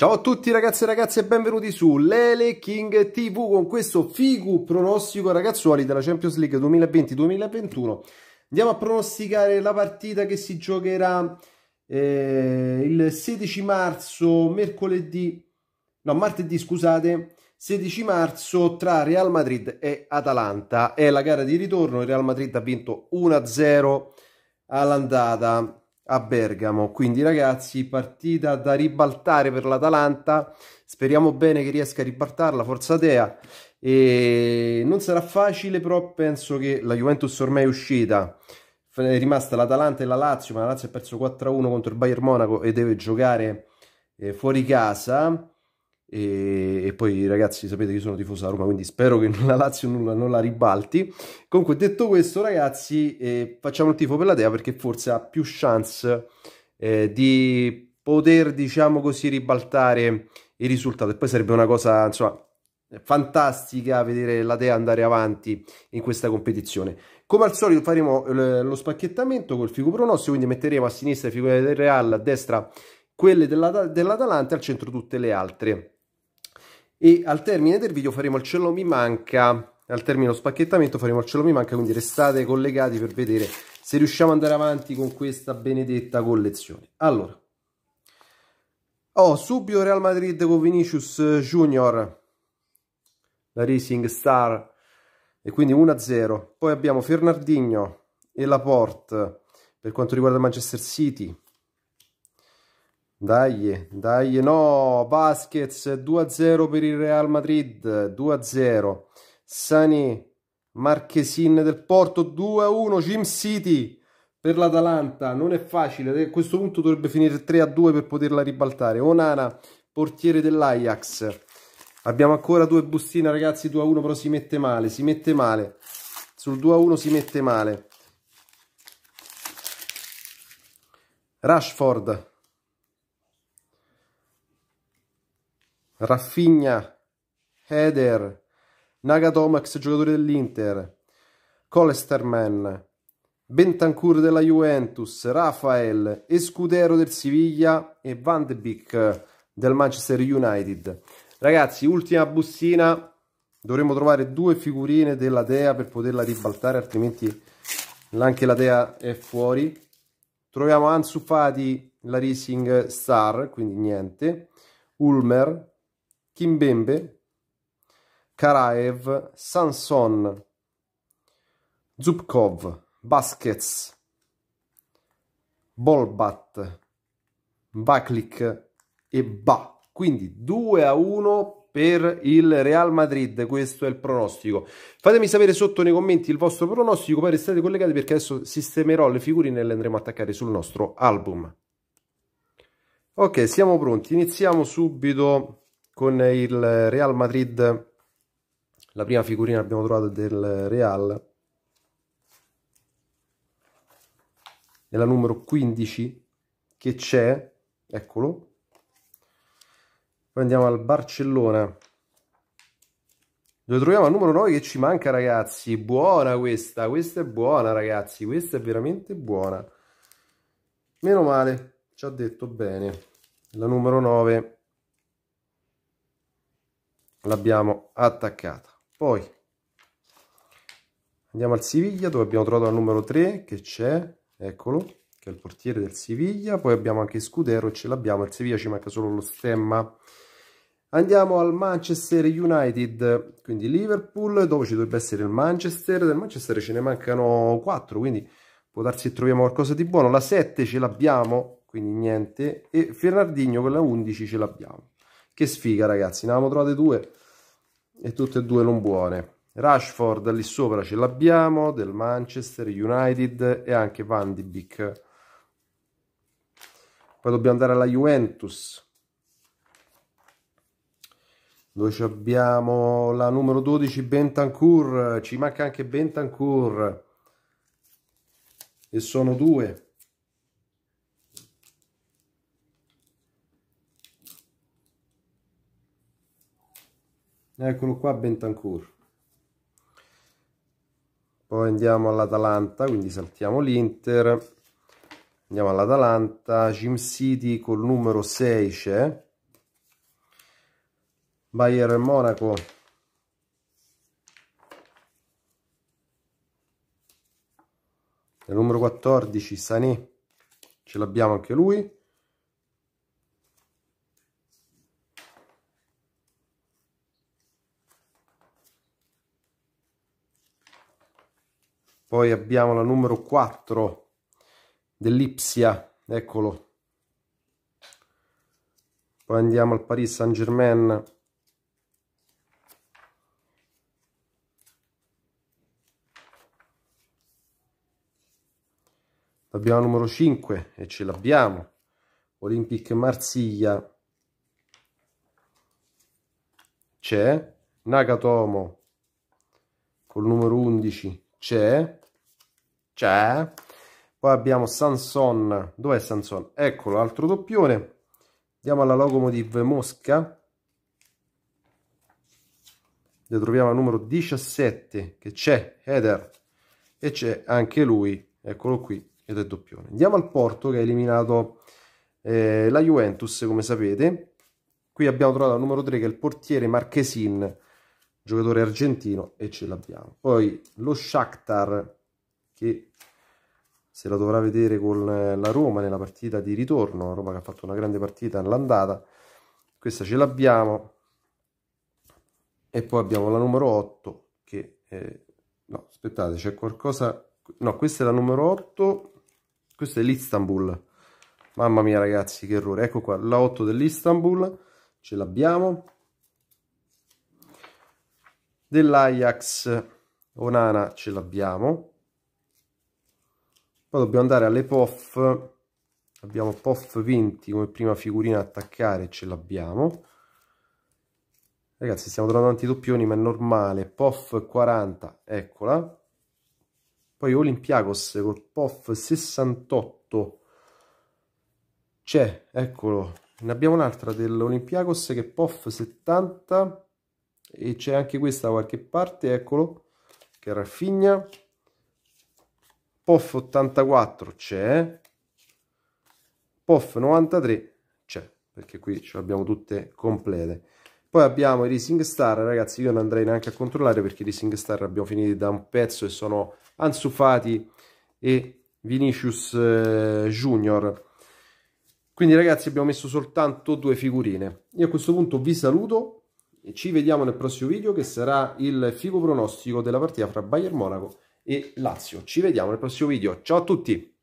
Ciao a tutti ragazzi e ragazze e benvenuti su Lele King TV con questo figu pronostico ragazzuoli della Champions League 2020-2021. Andiamo a pronosticare la partita che si giocherà eh, il 16 marzo, mercoledì, no martedì scusate, 16 marzo tra Real Madrid e Atalanta. È la gara di ritorno, il Real Madrid ha vinto 1-0 all'andata a Bergamo. Quindi ragazzi, partita da ribaltare per l'Atalanta. Speriamo bene che riesca a ribaltarla, forza Dea. E non sarà facile, però penso che la Juventus ormai è uscita. È rimasta l'Atalanta e la Lazio, ma la Lazio ha perso 4-1 contro il Bayern Monaco e deve giocare eh, fuori casa. E, e, poi ragazzi sapete che io sono tifoso da Roma quindi spero che la Lazio non la, non la ribalti comunque detto questo ragazzi eh, facciamo il tifo per la Dea perché forse ha più chance eh, di poter diciamo così ribaltare il risultato e poi sarebbe una cosa insomma fantastica vedere la Dea andare avanti in questa competizione come al solito faremo eh, lo spacchettamento col figo pronostico quindi metteremo a sinistra le figure del Real a destra quelle dell'Atalanta dell al centro tutte le altre e al termine del video faremo il cielo mi manca al termine lo spacchettamento faremo il cielo mi manca quindi restate collegati per vedere se riusciamo ad andare avanti con questa benedetta collezione allora ho oh, subito Real Madrid con Vinicius Junior la Racing Star e quindi 1-0 poi abbiamo Fernandinho e Laporte per quanto riguarda Manchester City dai, dai, no, Vasquez 2-0 per il Real Madrid, 2-0. Sani, Marchesin del Porto 2-1, Jim City per l'Atalanta, non è facile, a questo punto dovrebbe finire 3-2 per poterla ribaltare. Onana, portiere dell'Ajax. Abbiamo ancora due bustine ragazzi, 2-1 però si mette male, si mette male. Sul 2-1 si mette male. Rashford Raffigna, Heder, Nagatomo ex giocatore dell'Inter, Colesterman, Bentancur della Juventus, Rafael, Escudero del Siviglia e Van de Beek del Manchester United. Ragazzi, ultima bustina, dovremo trovare due figurine della Dea per poterla ribaltare, altrimenti anche la Dea è fuori. Troviamo Ansu Fati, la Racing Star, quindi niente, Ulmer, Kimbembe, Karaev, Sanson, Zubkov, Baskets, Bolbat, Baklik e Ba. Quindi 2 a 1 per il Real Madrid. Questo è il pronostico. Fatemi sapere sotto nei commenti il vostro pronostico. Poi restate collegati perché adesso sistemerò le figurine e le andremo a attaccare sul nostro album. Ok, siamo pronti. Iniziamo subito con il Real Madrid, la prima figurina abbiamo trovato del Real, nella numero 15, che c'è, eccolo. Poi andiamo al Barcellona, dove troviamo il numero 9 che ci manca, ragazzi. Buona questa, questa è buona, ragazzi. Questa è veramente buona. Meno male, ci ha detto bene. La numero 9 l'abbiamo attaccata poi andiamo al Siviglia dove abbiamo trovato il numero 3 che c'è eccolo che è il portiere del Siviglia poi abbiamo anche Scudero ce l'abbiamo il Siviglia ci manca solo lo stemma Andiamo al Manchester United, quindi Liverpool, dove ci dovrebbe essere il Manchester. Del Manchester ce ne mancano 4, quindi può darsi che troviamo qualcosa di buono. La 7 ce l'abbiamo, quindi niente. E Fernandinho con la 11 ce l'abbiamo. Che sfiga ragazzi, ne avevamo trovate due e tutte e due non buone. Rashford lì sopra ce l'abbiamo, del Manchester United e anche Van de Beek. Poi dobbiamo andare alla Juventus. Dove abbiamo la numero 12 Bentancur, ci manca anche Bentancur. E sono due. eccolo qua Bentancur poi andiamo all'Atalanta quindi saltiamo l'Inter andiamo all'Atalanta Jim City col numero 6 c'è Bayern Monaco nel numero 14 Sané ce l'abbiamo anche lui Poi abbiamo la numero 4 dell'Ipsia, eccolo. Poi andiamo al Paris Saint-Germain. Abbiamo numero 5 e ce l'abbiamo. Olympique Marsiglia. C'è Nagatomo col numero 11 c'è c'è. Poi abbiamo Sanson, dov'è Sanson? Eccolo, altro doppione. Andiamo alla Locomotive Mosca. Le troviamo al numero 17, che c'è Heather. E c'è anche lui, eccolo qui, ed è doppione. Andiamo al Porto, che ha eliminato eh, la Juventus, come sapete. Qui abbiamo trovato il numero 3, che è il portiere Marchesin giocatore argentino e ce l'abbiamo. Poi lo Shakhtar che se la dovrà vedere con eh, la Roma nella partita di ritorno, Roma che ha fatto una grande partita all'andata, questa ce l'abbiamo, e poi abbiamo la numero 8 che... È... Eh, no, aspettate, c'è qualcosa... no, questa è la numero 8, questa è l'Istanbul, mamma mia ragazzi, che errore, ecco qua, la 8 dell'Istanbul, ce l'abbiamo, dell'Ajax Onana ce l'abbiamo poi dobbiamo andare alle POF abbiamo POF 20 come prima figurina attaccare ce l'abbiamo ragazzi stiamo trovando tanti doppioni ma è normale POF 40 eccola poi Olympiakos col POF 68 c'è eccolo ne abbiamo un'altra dell'Olympiakos che è POF 70 e c'è anche questa da qualche parte eccolo che raffigna POF 84 c'è, POF 93 c'è, perché qui ce l'abbiamo tutte complete. Poi abbiamo i Rising Star, ragazzi io non andrei neanche a controllare perché i Rising Star abbiamo finiti da un pezzo e sono Anzufati e Vinicius eh, Junior. Quindi ragazzi abbiamo messo soltanto due figurine. Io a questo punto vi saluto e ci vediamo nel prossimo video che sarà il figo pronostico della partita fra Bayern e Monaco e Lazio. Ci vediamo nel prossimo video. Ciao a tutti!